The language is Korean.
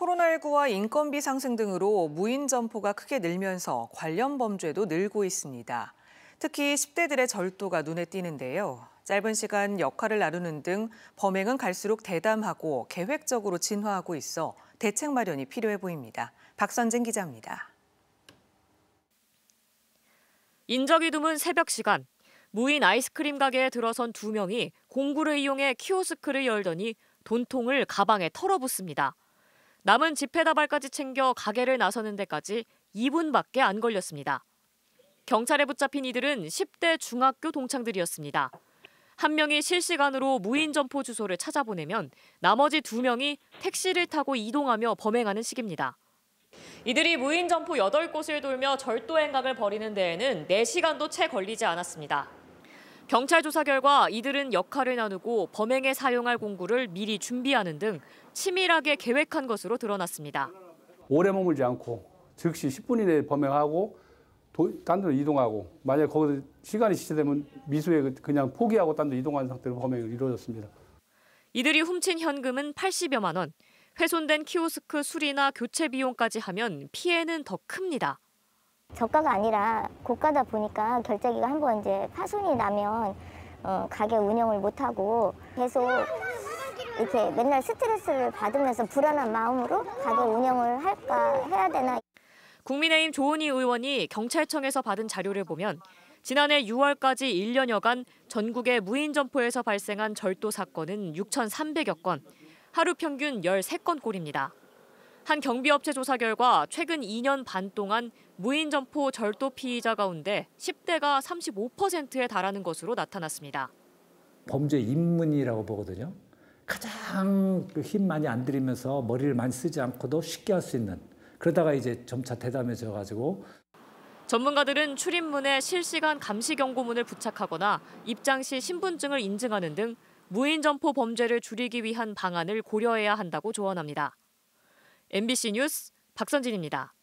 코로나19와 인건비 상승 등으로 무인 점포가 크게 늘면서 관련 범죄도 늘고 있습니다. 특히 10대들의 절도가 눈에 띄는데요. 짧은 시간 역할을 나누는 등 범행은 갈수록 대담하고 계획적으로 진화하고 있어 대책 마련이 필요해 보입니다. 박선진 기자입니다. 인적이 드문 새벽 시간, 무인 아이스크림 가게에 들어선 두 명이 공구를 이용해 키오스크를 열더니 돈통을 가방에 털어붙습니다. 남은 지폐다발까지 챙겨 가게를 나서는 데까지 2분밖에 안 걸렸습니다. 경찰에 붙잡힌 이들은 10대 중학교 동창들이었습니다. 한 명이 실시간으로 무인 점포 주소를 찾아보내면 나머지 두 명이 택시를 타고 이동하며 범행하는 식입니다. 이들이 무인 점포 8곳을 돌며 절도 행각을 벌이는 데에는 4시간도 채 걸리지 않았습니다. 경찰 조사 결과 이들은 역할을 나누고 범행에 사용할 공구를 미리 준비하는 등 치밀하게 계획한 것으로 드러났습니다. 오래 머물지 않고 즉시 10분 이내에 범행하고 딴 데로 이동하고 만약 거기서 시간이 지체되면 미수에 그냥 포기하고 딴 데로 이동하 상태로 범행이 이루어졌습니다. 이들이 훔친 현금은 80여만 원. 훼손된 키오스크 수리나 교체 비용까지 하면 피해는 더 큽니다. 저가가 아니라 고가다 보니까 결제기가 한 번 이제 파손이 나면 어, 가게 운영을 못하고 계속 이렇게 맨날 스트레스를 받으면서 불안한 마음으로 가게 운영을 할까 해야 되나. 국민의힘 조은희 의원이 경찰청에서 받은 자료를 보면 지난해 6월까지 1년여간 전국의 무인 점포에서 발생한 절도 사건은 6,300여 건, 하루 평균 13건꼴입니다. 한 경비업체 조사 결과 최근 2년 반 동안 무인 점포 절도 피의자 가운데 10대가 35%에 달하는 것으로 나타났습니다. 범죄 입문이라고 보거든요. 가장 그 힘 많이 안 들이면서 머리를 많이 쓰지 않고도 쉽게 할 수 있는 그러다가 이제 점차 대담해져 가지고 전문가들은 출입문에 실시간 감시 경고문을 부착하거나 입장 시 신분증을 인증하는 등 무인 점포 범죄를 줄이기 위한 방안을 고려해야 한다고 조언합니다. MBC 뉴스 박선진입니다.